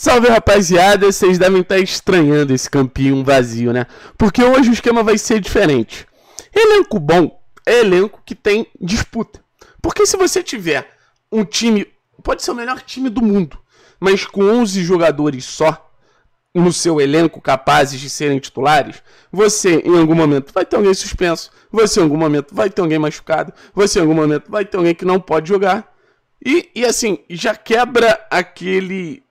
Salve rapaziada, vocês devem estar tá estranhando esse campinho vazio, né? Porque hoje o esquema vai ser diferente. Elenco bom é elenco que tem disputa. Porque se você tiver um time, pode ser o melhor time do mundo, mas com 11 jogadores só no seu elenco capazes de serem titulares, você em algum momento vai ter alguém suspenso, você em algum momento vai ter alguém machucado, você em algum momento vai ter alguém que não pode jogar. E, e assim, já quebra aquele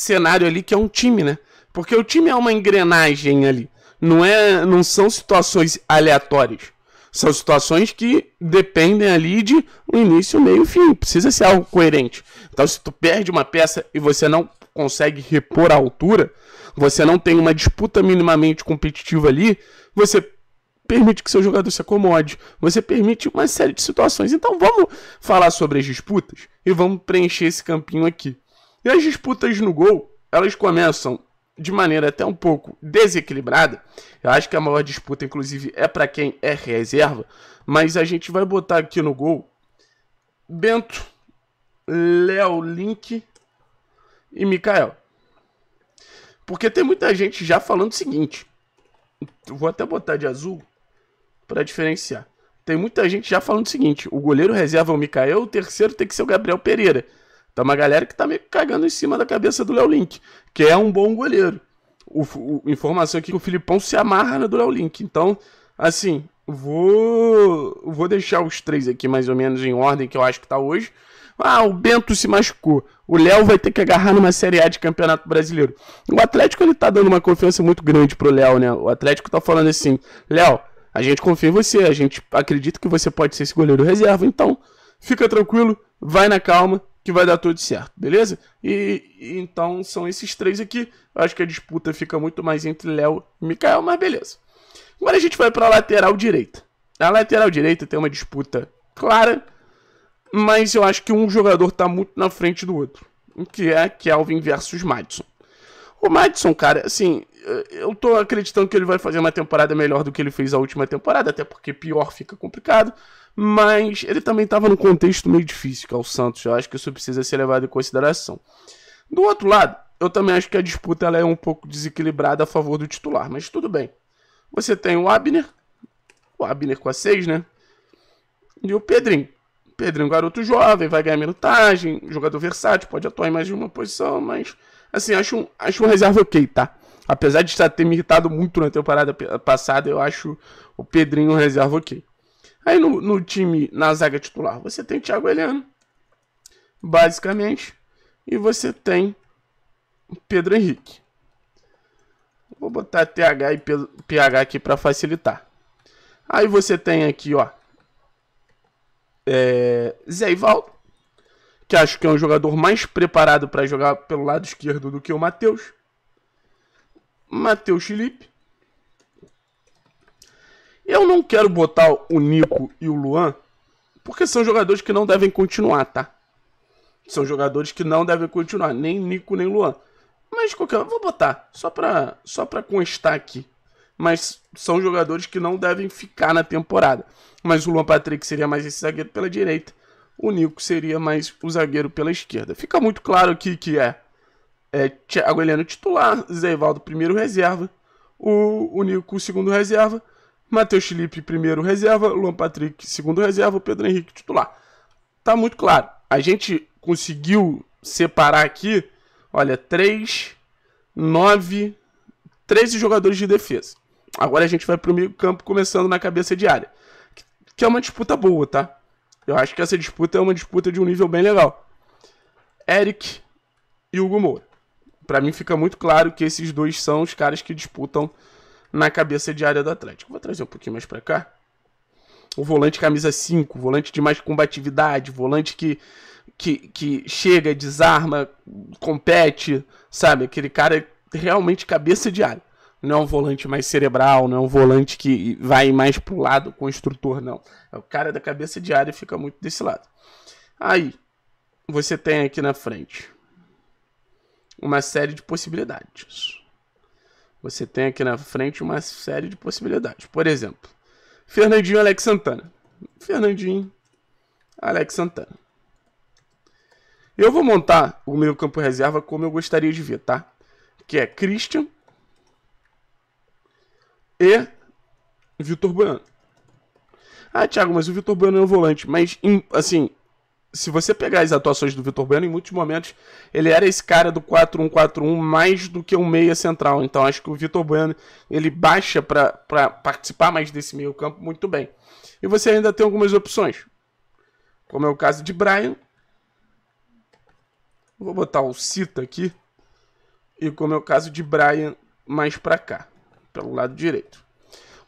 cenário ali que é um time, né? Porque o time é uma engrenagem ali. Não, é, não são situações aleatórias. São situações que dependem ali de um início, meio e fim. Precisa ser algo coerente. Então, se tu perde uma peça e você não consegue repor a altura, você não tem uma disputa minimamente competitiva ali, você permite que seu jogador se acomode, você permite uma série de situações. Então, vamos falar sobre as disputas e vamos preencher esse campinho aqui. E as disputas no gol, elas começam de maneira até um pouco desequilibrada. Eu acho que a maior disputa, inclusive, é para quem é reserva. Mas a gente vai botar aqui no gol Bento, Léo Link e Mikael. Porque tem muita gente já falando o seguinte. Vou até botar de azul para diferenciar. Tem muita gente já falando o seguinte: o goleiro reserva é o Mikael, o terceiro tem que ser o Gabriel Pereira. Tá uma galera que tá meio cagando em cima da cabeça do Léo Link, que é um bom goleiro. O, o, informação aqui que o Filipão se amarra na do Léo Link. Então, assim, vou vou deixar os três aqui mais ou menos em ordem que eu acho que tá hoje. Ah, o Bento se machucou. O Léo vai ter que agarrar numa Série A de Campeonato Brasileiro. O Atlético ele tá dando uma confiança muito grande pro Léo, né? O Atlético tá falando assim: "Léo, a gente confia em você, a gente acredita que você pode ser esse goleiro reserva, então fica tranquilo, vai na calma, que vai dar tudo certo, beleza? E, e então são esses três aqui. Eu acho que a disputa fica muito mais entre Léo e Mikael, mas beleza. Agora a gente vai para a lateral direita. A lateral direita tem uma disputa clara, mas eu acho que um jogador está muito na frente do outro, que é Kelvin versus Madison. O Madison, cara, assim, eh, eu tô acreditando que ele vai fazer uma temporada melhor do que ele fez a última temporada, até porque pior fica complicado mas ele também estava num contexto meio difícil, que é o Santos. Eu acho que isso precisa ser levado em consideração. Do outro lado, eu também acho que a disputa ela é um pouco desequilibrada a favor do titular, mas tudo bem. Você tem o Abner, o Abner com a 6, né? E o Pedrinho. O Pedrinho, garoto jovem, vai ganhar minutagem, jogador versátil, pode atuar em mais de uma posição, mas assim, acho um, acho um reserva ok, tá? Apesar de estar ter me irritado muito na temporada passada, eu acho o Pedrinho um reserva ok. Aí no, no, time, na zaga titular, você tem Thiago Heleno, basicamente, e você tem Pedro Henrique. Vou botar TH e PH aqui para facilitar. Aí você tem aqui, ó, é, Zé Ivaldo, que acho que é um jogador mais preparado para jogar pelo lado esquerdo do que o Matheus. Matheus Felipe, eu não quero botar o Nico e o Luan, porque são jogadores que não devem continuar, tá? São jogadores que não devem continuar, nem Nico nem Luan. Mas qualquer, vou botar só para só para constar aqui. Mas são jogadores que não devem ficar na temporada. Mas o Luan Patrick seria mais esse zagueiro pela direita, o Nico seria mais o zagueiro pela esquerda. Fica muito claro aqui que é é Thiago Heleno titular, Zé Ivaldo primeiro reserva, o, o Nico segundo reserva, Matheus Felipe, primeiro reserva, Luan Patrick, segundo reserva, Pedro Henrique, titular. Tá muito claro. A gente conseguiu separar aqui, olha, 3, 9, 13 jogadores de defesa. Agora a gente vai pro meio campo, começando na cabeça de área. Que é uma disputa boa, tá? Eu acho que essa disputa é uma disputa de um nível bem legal. Eric e Hugo Moura. Para mim fica muito claro que esses dois são os caras que disputam na cabeça de área do Atlético. Vou trazer um pouquinho mais para cá. O volante camisa 5, volante de mais combatividade, volante que, que, que chega, desarma, compete, sabe? Aquele cara é realmente cabeça de área. Não é um volante mais cerebral, não é um volante que vai mais pro lado construtor, não. É o cara da cabeça de área fica muito desse lado. Aí, você tem aqui na frente uma série de possibilidades você tem aqui na frente uma série de possibilidades. Por exemplo, Fernandinho Alex Santana. Fernandinho Alex Santana. Eu vou montar o meu campo reserva como eu gostaria de ver, tá? Que é Christian e Vitor Bueno. Ah, Thiago, mas o Vitor Bueno é um volante. Mas, assim, se você pegar as atuações do Vitor Bueno, em muitos momentos ele era esse cara do 4-1-4-1 mais do que um meia central. Então acho que o Vitor Bueno ele baixa para participar mais desse meio campo muito bem. E você ainda tem algumas opções, como é o caso de Brian. Vou botar o Cita aqui. E como é o caso de Brian mais para cá, pelo lado direito.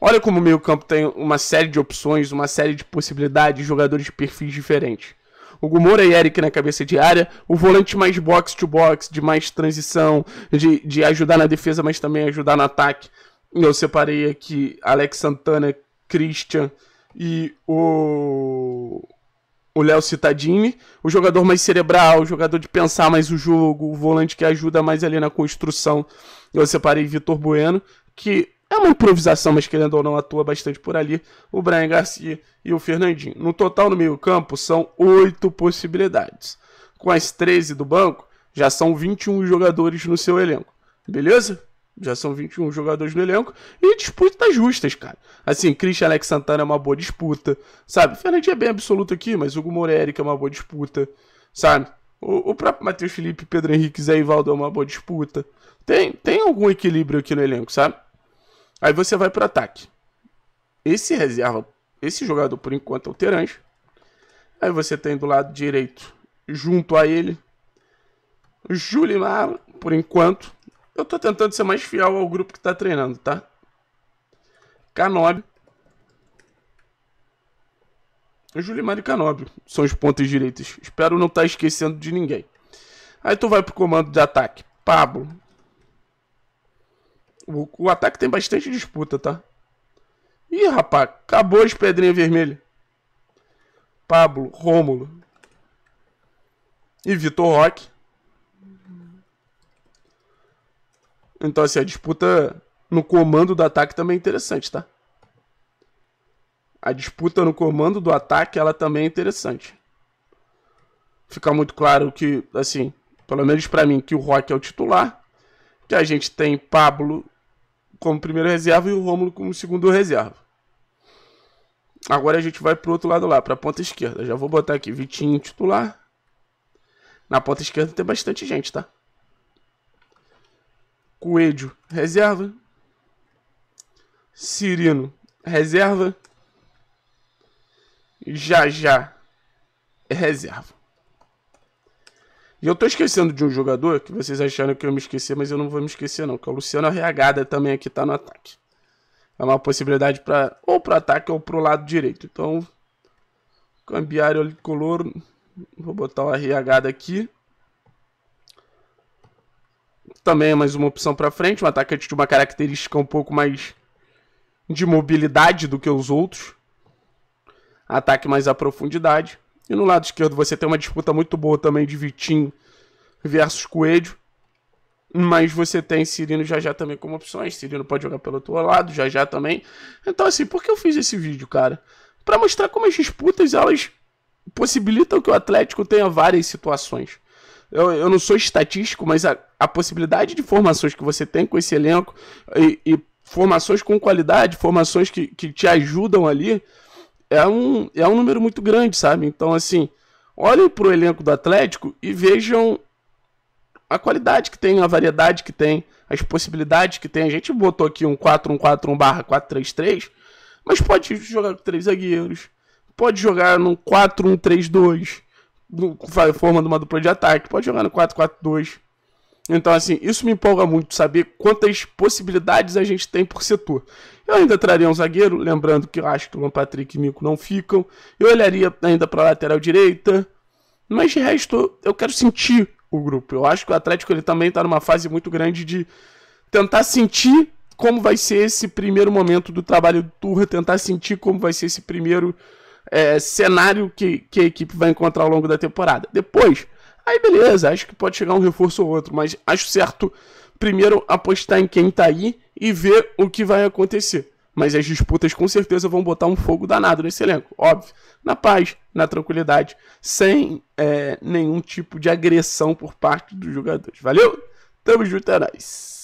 Olha como o meio campo tem uma série de opções, uma série de possibilidades, jogadores de perfis diferentes o Gumora e Eric na cabeça de área, o volante mais box-to-box, -box, de mais transição, de, de ajudar na defesa, mas também ajudar no ataque. Eu separei aqui Alex Santana, Christian e o o Léo Cittadini, o jogador mais cerebral, o jogador de pensar mais o jogo, o volante que ajuda mais ali na construção. Eu separei Vitor Bueno, que é uma improvisação, mas querendo ou não, atua bastante por ali. O Brian Garcia e o Fernandinho. No total, no meio-campo, são oito possibilidades. Com as 13 do banco, já são 21 jogadores no seu elenco. Beleza? Já são 21 jogadores no elenco. E disputas justas, cara. Assim, Christian Alex Santana é uma boa disputa. Sabe? Fernandinho é bem absoluto aqui, mas Hugo Moreira é uma boa disputa. Sabe? O, o próprio Matheus Felipe, Pedro Henrique, Zé Ivaldo é uma boa disputa. Tem, tem algum equilíbrio aqui no elenco, sabe? Aí você vai para o ataque. Esse reserva, esse jogador por enquanto é o Terans. Aí você tem do lado direito, junto a ele, Julimar, por enquanto. Eu tô tentando ser mais fiel ao grupo que tá treinando, tá? Canobi. Julimar e Canobi são os pontos direitos. Espero não estar tá esquecendo de ninguém. Aí tu vai pro comando de ataque. Pablo, o, o ataque tem bastante disputa, tá? Ih, rapaz, acabou as pedrinhas vermelhas. Pablo, Rômulo e Vitor Roque. Então, assim, a disputa no comando do ataque também é interessante, tá? A disputa no comando do ataque, ela também é interessante. Fica muito claro que, assim, pelo menos para mim, que o Rock é o titular. Que a gente tem Pablo como primeiro reserva e o Rômulo como segundo reserva. Agora a gente vai pro outro lado lá, pra ponta esquerda. Já vou botar aqui Vitinho titular. Na ponta esquerda tem bastante gente, tá? Coelho, reserva. Cirino, reserva. Já já reserva. E eu tô esquecendo de um jogador que vocês acharam que eu me esquecer, mas eu não vou me esquecer, não. Que é o Luciano Arreagada também aqui tá no ataque. É uma possibilidade para ou pro ataque ou pro lado direito. Então, cambiar o color. Vou botar o Arreagada aqui. Também é mais uma opção para frente. Um ataque de uma característica um pouco mais de mobilidade do que os outros. Ataque mais à profundidade. E no lado esquerdo você tem uma disputa muito boa também de Vitinho versus Coelho. Mas você tem Cirino e Jajá também como opções. Cirino pode jogar pelo outro lado, Jajá também. Então, assim, por que eu fiz esse vídeo, cara? Para mostrar como as disputas elas possibilitam que o Atlético tenha várias situações. Eu, eu não sou estatístico, mas a, a, possibilidade de formações que você tem com esse elenco e, e formações com qualidade, formações que, que te ajudam ali é um, é um número muito grande, sabe? Então, assim, olhem para o elenco do Atlético e vejam a qualidade que tem, a variedade que tem, as possibilidades que tem. A gente botou aqui um 4-1-4-1 barra 4-3-3, mas pode jogar com três zagueiros, pode jogar num 4-1-3-2, formando uma dupla de ataque, pode jogar no 4-4-2. Então, assim, isso me empolga muito, saber quantas possibilidades a gente tem por setor. Eu ainda traria um zagueiro, lembrando que eu acho que o Luan Patrick e Mico não ficam. Eu olharia ainda para a lateral direita. Mas de resto, eu quero sentir o grupo. Eu acho que o Atlético ele também está numa fase muito grande de tentar sentir como vai ser esse primeiro momento do trabalho do Turra, tentar sentir como vai ser esse primeiro é, cenário que, que a equipe vai encontrar ao longo da temporada. Depois, Aí beleza, acho que pode chegar um reforço ou outro, mas acho certo primeiro apostar em quem tá aí e ver o que vai acontecer. Mas as disputas com certeza vão botar um fogo danado nesse elenco, óbvio. Na paz, na tranquilidade, sem é, nenhum tipo de agressão por parte dos jogadores. Valeu? Tamo junto, é nóis.